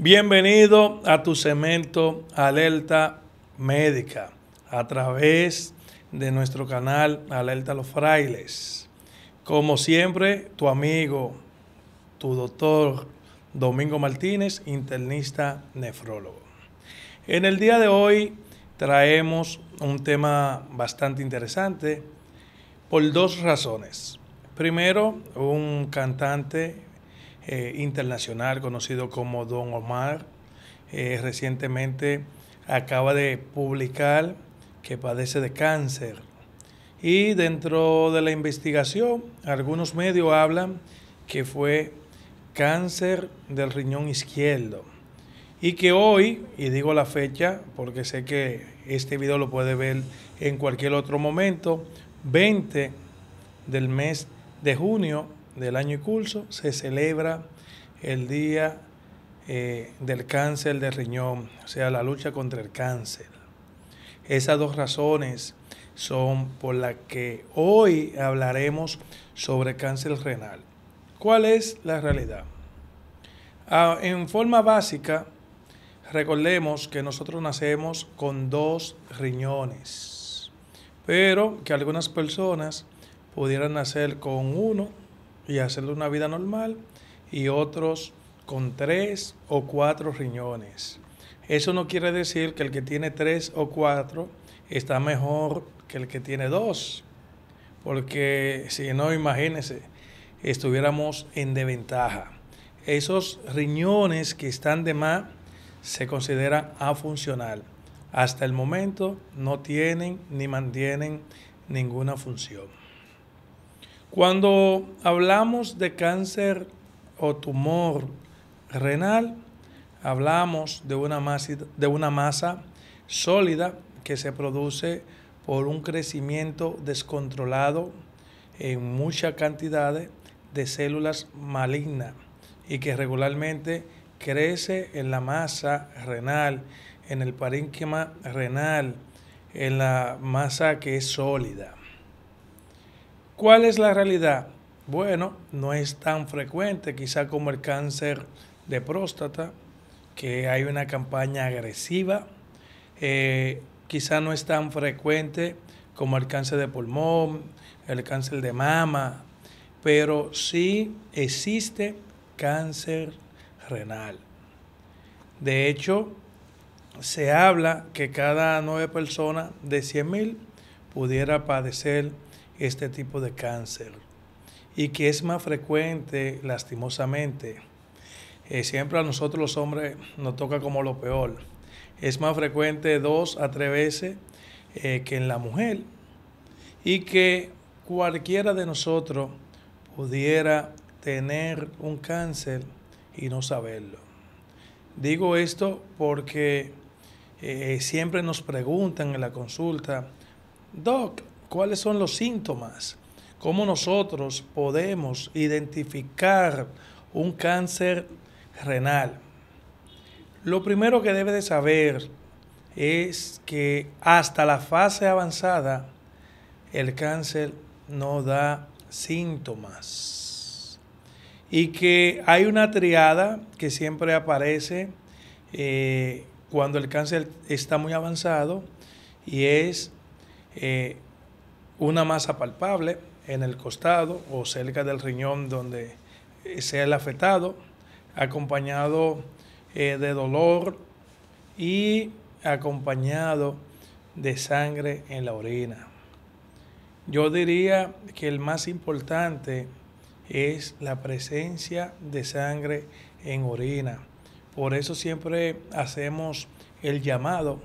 Bienvenido a tu cemento Alerta Médica a través de nuestro canal Alerta Los Frailes. Como siempre, tu amigo, tu doctor Domingo Martínez, internista nefrólogo. En el día de hoy traemos un tema bastante interesante por dos razones. Primero, un cantante eh, internacional conocido como Don Omar. Eh, recientemente acaba de publicar que padece de cáncer. Y dentro de la investigación, algunos medios hablan que fue cáncer del riñón izquierdo. Y que hoy, y digo la fecha porque sé que este video lo puede ver en cualquier otro momento, 20 del mes de junio del año y curso se celebra el Día eh, del Cáncer de Riñón, o sea, la lucha contra el cáncer. Esas dos razones son por las que hoy hablaremos sobre cáncer renal. ¿Cuál es la realidad? Ah, en forma básica, recordemos que nosotros nacemos con dos riñones, pero que algunas personas pudieran nacer con uno y hacerle una vida normal y otros con tres o cuatro riñones. Eso no quiere decir que el que tiene tres o cuatro está mejor que el que tiene dos, porque si no, imagínense, estuviéramos en desventaja. Esos riñones que están de más se a afuncional. Hasta el momento no tienen ni mantienen ninguna función. Cuando hablamos de cáncer o tumor renal, hablamos de una masa, sólida que se produce por un crecimiento descontrolado en muchas cantidades de células malignas y que regularmente crece en la masa renal, en el parénquima renal, en la masa que es sólida. ¿Cuál es la realidad? Bueno, no es tan frecuente, quizá como el cáncer de próstata, que hay una campaña agresiva. Eh, quizá no es tan frecuente como el cáncer de pulmón, el cáncer de mama, pero sí existe cáncer renal. De hecho, se habla que cada nueve personas de 100.000 pudiera padecer este tipo de cáncer y que es más frecuente lastimosamente. Eh, siempre a nosotros los hombres nos toca como lo peor. Es más frecuente dos a tres veces eh, que en la mujer y que cualquiera de nosotros pudiera tener un cáncer y no saberlo. Digo esto porque eh, siempre nos preguntan en la consulta, Doc, cuáles son los síntomas, cómo nosotros podemos identificar un cáncer renal. Lo primero que debe de saber es que hasta la fase avanzada el cáncer no da síntomas y que hay una triada que siempre aparece eh, cuando el cáncer está muy avanzado y es eh, una masa palpable en el costado o cerca del riñón donde eh, sea el afectado, acompañado eh, de dolor y acompañado de sangre en la orina. Yo diría que el más importante es la presencia de sangre en orina. Por eso siempre hacemos el llamado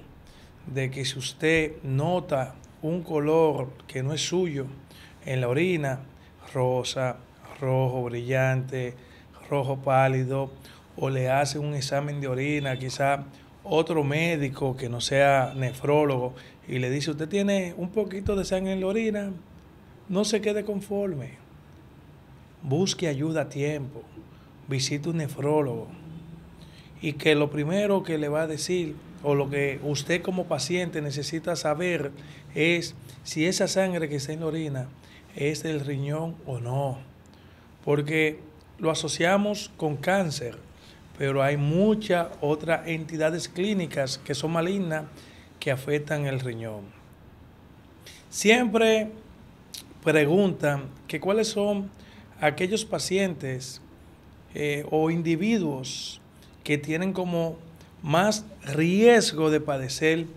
de que si usted nota un color que no es suyo en la orina, rosa, rojo brillante, rojo pálido, o le hace un examen de orina, quizá otro médico que no sea nefrólogo, y le dice, usted tiene un poquito de sangre en la orina, no se quede conforme. Busque ayuda a tiempo, visite un nefrólogo, y que lo primero que le va a decir o lo que usted como paciente necesita saber es si esa sangre que está en la orina es del riñón o no. Porque lo asociamos con cáncer, pero hay muchas otras entidades clínicas que son malignas que afectan el riñón. Siempre preguntan que cuáles son aquellos pacientes eh, o individuos que tienen como más riesgo de padecer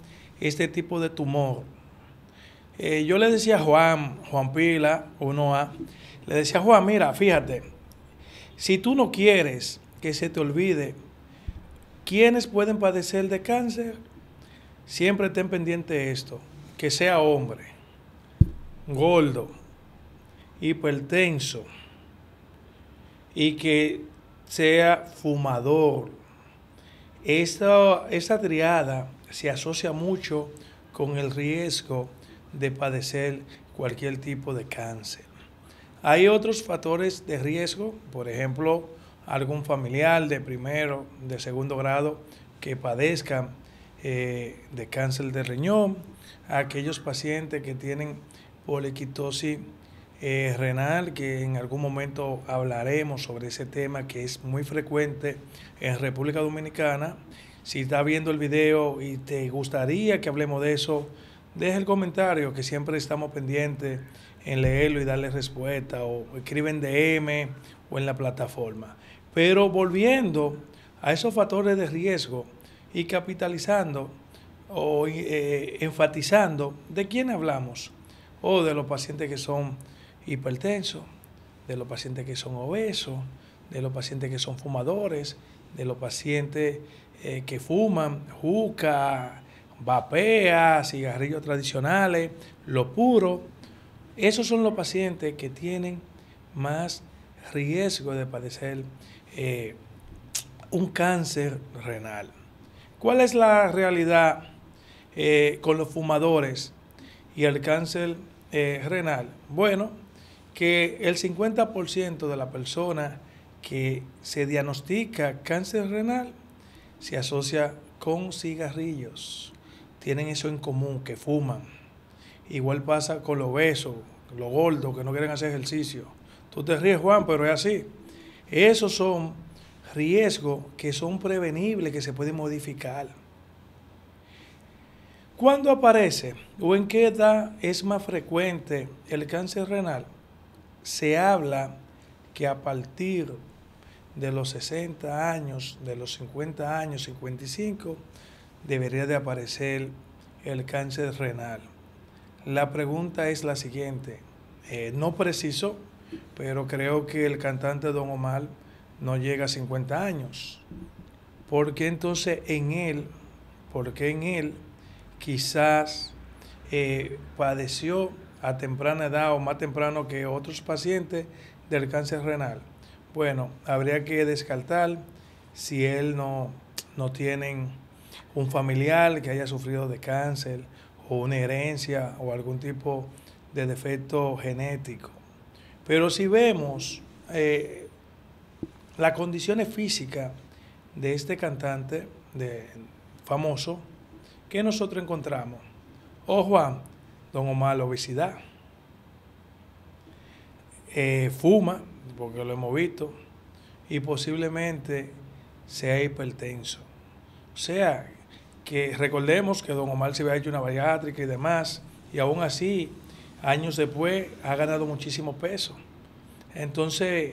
este tipo de tumor. Eh, yo le decía a Juan, Juan Pila, o a le decía a Juan, mira, fíjate, si tú no quieres que se te olvide quiénes pueden padecer de cáncer, siempre ten pendiente esto, que sea hombre, gordo, hipertenso y que sea fumador esta, esta triada se asocia mucho con el riesgo de padecer cualquier tipo de cáncer. Hay otros factores de riesgo, por ejemplo, algún familiar de primero, de segundo grado que padezca eh, de cáncer de riñón, aquellos pacientes que tienen poliquitosis eh, renal, que en algún momento hablaremos sobre ese tema que es muy frecuente en República Dominicana. Si está viendo el video y te gustaría que hablemos de eso, deja el comentario que siempre estamos pendientes en leerlo y darle respuesta o escriben DM o en la plataforma. Pero volviendo a esos factores de riesgo y capitalizando o eh, enfatizando de quién hablamos o de los pacientes que son hipertenso, de los pacientes que son obesos, de los pacientes que son fumadores, de los pacientes eh, que fuman juca, vapea, cigarrillos tradicionales, lo puro. Esos son los pacientes que tienen más riesgo de padecer eh, un cáncer renal. ¿Cuál es la realidad eh, con los fumadores y el cáncer renal? Bueno, que el 50% de la persona que se diagnostica cáncer renal se asocia con cigarrillos. Tienen eso en común, que fuman. Igual pasa con los obesos, los gordos que no quieren hacer ejercicio. Tú te ríes, Juan, pero es así. Esos son riesgos que son prevenibles, que se pueden modificar. ¿Cuándo aparece o en qué edad es más frecuente el cáncer renal? se habla que a partir de los 60 años, de los 50 años, 55, debería de aparecer el cáncer renal. La pregunta es la siguiente, eh, no preciso, pero creo que el cantante Don Omar no llega a 50 años. ¿Por qué entonces en él, porque en él quizás eh, padeció a temprana edad o más temprano que otros pacientes del cáncer renal. Bueno, habría que descartar si él no, no tienen un familiar que haya sufrido de cáncer o una herencia o algún tipo de defecto genético. Pero si vemos eh, las condiciones físicas de este cantante de, famoso, ¿qué nosotros encontramos? ojo. Oh, Juan, don Omar, obesidad. Eh, fuma, porque lo hemos visto, y posiblemente sea hipertenso. O sea, que recordemos que don Omar se había hecho una bariátrica y demás, y aún así, años después, ha ganado muchísimo peso. Entonces,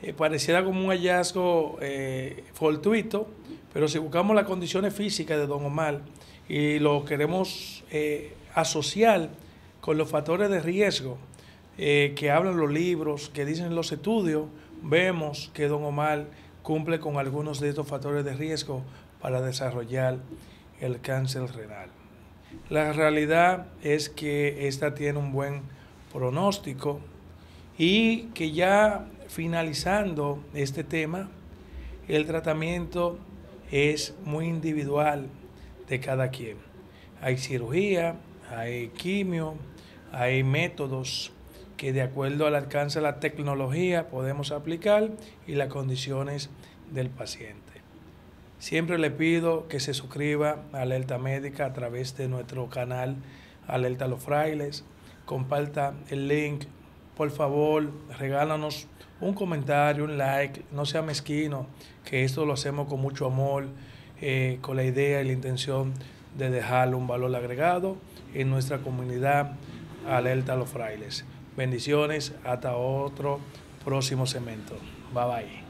eh, pareciera como un hallazgo eh, fortuito, pero si buscamos las condiciones físicas de don Omar y lo queremos asociar con los factores de riesgo eh, que hablan los libros, que dicen los estudios, vemos que don Omar cumple con algunos de estos factores de riesgo para desarrollar el cáncer renal. La realidad es que esta tiene un buen pronóstico y que ya finalizando este tema, el tratamiento es muy individual de cada quien. Hay cirugía, hay quimio, hay métodos que de acuerdo al alcance de la tecnología podemos aplicar y las condiciones del paciente. Siempre le pido que se suscriba a Alerta Médica a través de nuestro canal Alerta los Frailes. Comparta el link. Por favor, regálanos un comentario, un like. No sea mezquino, que esto lo hacemos con mucho amor, eh, con la idea y la intención de dejar un valor agregado en nuestra comunidad Alerta a los Frailes. Bendiciones, hasta otro próximo cemento Bye bye.